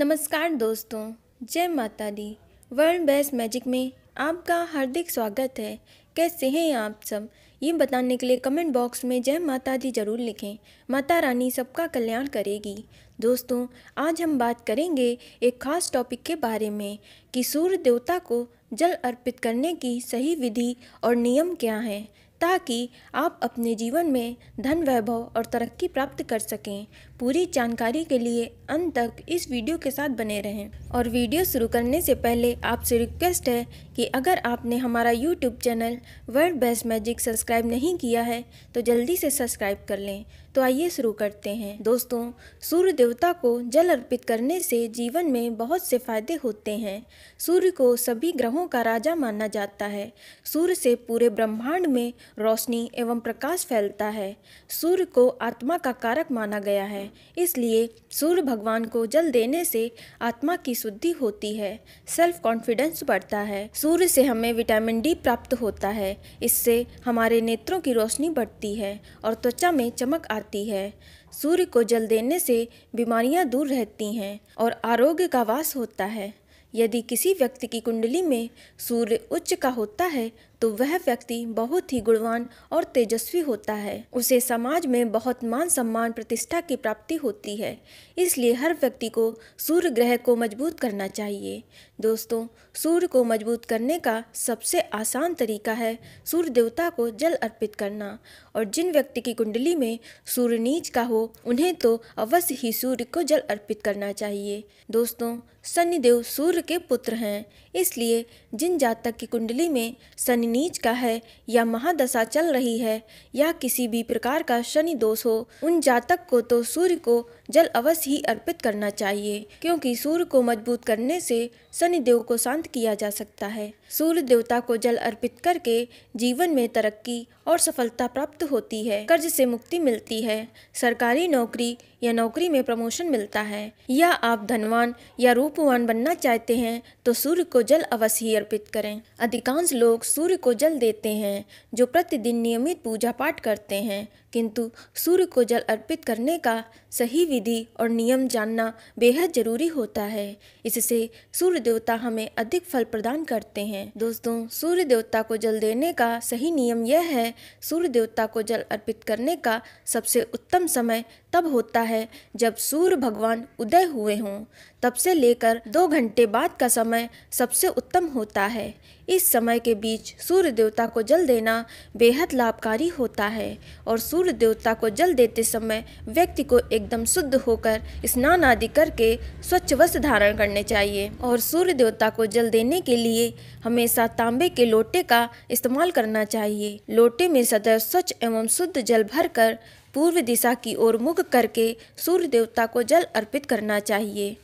नमस्कार दोस्तों जय माता दी वर्ल्ड बेस्ट मैजिक में आपका हार्दिक स्वागत है कैसे हैं आप सब ये बताने के लिए कमेंट बॉक्स में जय माता दी जरूर लिखें माता रानी सबका कल्याण करेगी दोस्तों आज हम बात करेंगे एक खास टॉपिक के बारे में कि सूर्य देवता को जल अर्पित करने की सही विधि और नियम क्या हैं ताकि आप अपने जीवन में धन वैभव और तरक्की प्राप्त कर सकें पूरी जानकारी के लिए अंत तक इस वीडियो के साथ बने रहें और वीडियो शुरू करने से पहले आपसे रिक्वेस्ट है कि अगर आपने हमारा YouTube channel world best magic subscribe नहीं किया है तो जल्दी से सब्सक्राइब कर लें तो आइए शुरू करते हैं दोस्तों सूर्य देवता को जल अर्पित करने से जीवन में बहुत से फायदे होते हैं सूर्य को सभी ग्रहों का राजा माना जाता है सूर्य से पूरे ब्रह्मांड में रोशनी एवं प्रकाश फैलता है सूर्य को आत्मा का कारक माना गया है इसलिए सूर्य भगवान को जल देने से आत्मा की शुद्धि होती है सेल्फ कॉन्फिडेंस बढ़ता है सूर्य से हमें विटामिन डी प्राप्त होता है इससे हमारे नेत्रों की रोशनी बढ़ती है और त्वचा में चमक आती है सूर्य को जल देने से बीमारियां दूर रहती हैं और आरोग्य का वास होता है यदि किसी व्यक्ति की कुंडली में सूर्य उच्च का होता है तो वह व्यक्ति बहुत ही गुणवान और तेजस्वी होता है उसे समाज में बहुत मान सम्मान प्रतिष्ठा की प्राप्ति होती है इसलिए हर व्यक्ति को सूर्य ग्रह को मजबूत करना चाहिए दोस्तों सूर्य को मजबूत करने का सबसे आसान तरीका है सूर्य देवता को जल अर्पित करना और जिन व्यक्ति की कुंडली में सूर्य नीच का हो उन्हें तो अवश्य ही सूर्य को जल अर्पित करना चाहिए दोस्तों शनिदेव सूर्य के पुत्र हैं इसलिए जिन जातक की कुंडली में शनि नीच का है या महादशा चल रही है या किसी भी प्रकार का शनि दोष हो उन जातक को तो सूर्य को जल अवश्य ही अर्पित करना चाहिए क्योंकि सूर्य को मजबूत करने से शनि देव को शांत किया जा सकता है सूर्य देवता को जल अर्पित करके जीवन में तरक्की और सफलता प्राप्त होती है कर्ज से मुक्ति मिलती है सरकारी नौकरी या नौकरी में प्रमोशन मिलता है या आप धनवान या रूपवान बनना चाहते हैं तो सूर्य को जल अवश्य ही अर्पित करें अधिकांश लोग सूर्य को जल देते हैं जो प्रतिदिन नियमित पूजा पाठ करते हैं किंतु सूर्य को जल अर्पित करने का सही विधि और नियम जानना बेहद जरूरी होता है इससे सूर्य देवता हमें अधिक फल प्रदान करते हैं दोस्तों सूर्य देवता को जल देने का सही नियम यह है सूर्य देवता को जल अर्पित करने का सबसे उत्तम समय तब होता है जब सूर्य भगवान उदय हुए हों तब से लेकर दो घंटे बाद का समय सबसे उत्तम होता है इस समय के बीच सूर्य देवता को जल देना बेहद लाभकारी होता है और सूर्य देवता को जल देते समय व्यक्ति को एकदम शुद्ध होकर स्नान आदि करके स्वच्छ वस्त्र धारण करने चाहिए और सूर्य देवता को जल देने के लिए हमेशा तांबे के लोटे का इस्तेमाल करना चाहिए लोटे में सदैव स्वच्छ एवं शुद्ध जल भरकर पूर्व दिशा की ओर मुख करके सूर्य देवता को जल अर्पित करना चाहिए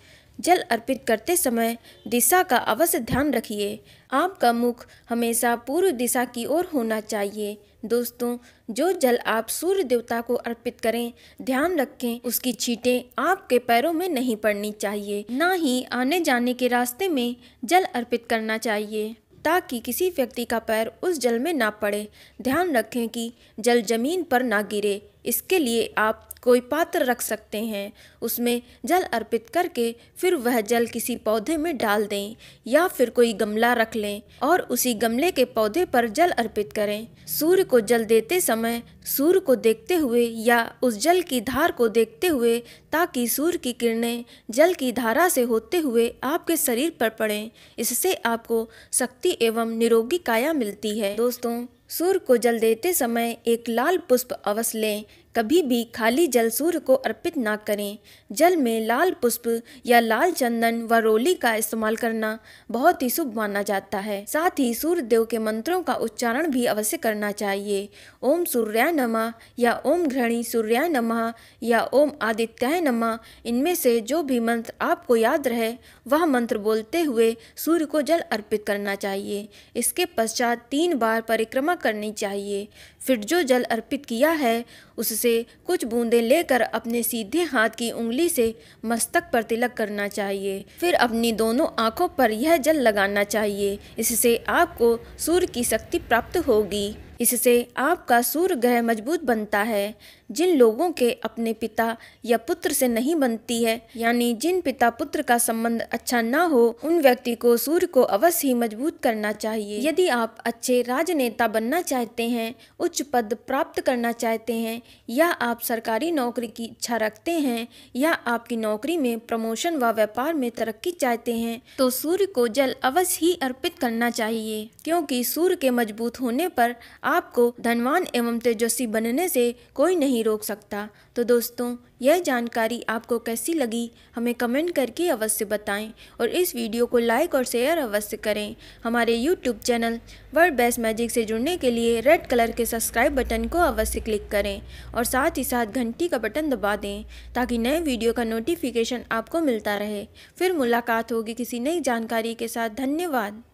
जल अर्पित करते समय दिशा का अवश्य ध्यान रखिए आपका मुख हमेशा पूर्व दिशा की ओर होना चाहिए दोस्तों जो जल आप सूर्य देवता को अर्पित करें ध्यान रखें उसकी छींटें आपके पैरों में नहीं पड़नी चाहिए ना ही आने जाने के रास्ते में जल अर्पित करना चाहिए ताकि किसी व्यक्ति का पैर उस जल में ना पड़े ध्यान रखें कि जल जमीन पर ना गिरे इसके लिए आप कोई पात्र रख सकते हैं उसमें जल अर्पित करके फिर वह जल किसी पौधे में डाल दें या फिर कोई गमला रख लें और उसी गमले के पौधे पर जल अर्पित करें सूर्य को जल देते समय सूर्य को देखते हुए या उस जल की धार को देखते हुए ताकि सूर्य की किरणें जल की धारा से होते हुए आपके शरीर पर पड़ें इससे आपको शक्ति एवं निरोगी काया मिलती है दोस्तों सूर्य को जल देते समय एक लाल पुष्प अवश्य लें कभी भी खाली जल सूर्य को अर्पित ना करें जल में लाल पुष्प या लाल चंदन व रोली का इस्तेमाल करना बहुत ही शुभ माना जाता है साथ ही सूर्य देव के मंत्रों का उच्चारण भी अवश्य करना चाहिए ओम सूर्याय नम या ओम घृणी सूर्याय नमा या ओम आदित्याय नम इनमें से जो भी मंत्र आपको याद रहे वह मंत्र बोलते हुए सूर्य को जल अर्पित करना चाहिए इसके पश्चात तीन बार परिक्रमा करनी चाहिए फिर जो जल अर्पित किया है उससे से कुछ बूंदें लेकर अपने सीधे हाथ की उंगली से मस्तक पर तिलक करना चाहिए फिर अपनी दोनों आँखों पर यह जल लगाना चाहिए इससे आपको सूर्य की शक्ति प्राप्त होगी इससे आपका सूर्य ग्रह मजबूत बनता है जिन लोगों के अपने पिता या पुत्र से नहीं बनती है यानी जिन पिता पुत्र का संबंध अच्छा ना हो उन व्यक्ति को सूर्य को अवश्य ही मजबूत करना चाहिए यदि आप अच्छे राजनेता बनना चाहते हैं उच्च पद प्राप्त करना चाहते हैं या आप सरकारी नौकरी की इच्छा रखते हैं या आपकी नौकरी में प्रमोशन व व्यापार में तरक्की चाहते हैं तो सूर्य को जल अवश्य ही अर्पित करना चाहिए क्योंकि सूर्य के मजबूत होने पर आपको धनवान एवं तेजस्वी बनने से कोई नहीं रोक सकता तो दोस्तों यह जानकारी आपको कैसी लगी हमें कमेंट करके अवश्य बताएं और इस वीडियो को लाइक और शेयर अवश्य करें हमारे YouTube channel world best magic से जुड़ने के लिए रेड कलर के सब्सक्राइब बटन को अवश्य क्लिक करें और साथ ही साथ घंटी का बटन दबा दें ताकि नए वीडियो का नोटिफिकेशन आपको मिलता रहे फिर मुलाकात होगी किसी नई जानकारी के साथ धन्यवाद